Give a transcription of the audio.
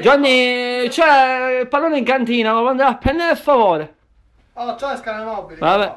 Gianni, c'è il pallone in cantina, lo manda a prendere per favore. Oh, ciao, Scanamobili. Vabbè.